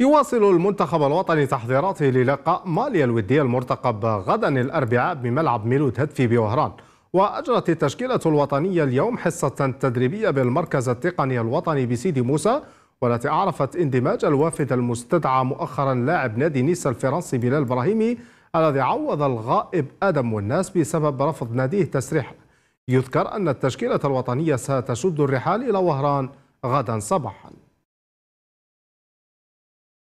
يواصل المنتخب الوطني تحضيراته للقاء ماليا الودية المرتقب غدا الأربعاء بملعب ميلود هدفي بوهران وأجرت التشكيلة الوطنية اليوم حصة تدريبية بالمركز التقني الوطني بسيدي موسى والتي أعرفت اندماج الوافد المستدعى مؤخرا لاعب نادي نيس الفرنسي بلال إبراهيمي الذي عوض الغائب آدم والناس بسبب رفض ناديه تسريح يذكر أن التشكيلة الوطنية ستشد الرحال إلى وهران غدا صباحاً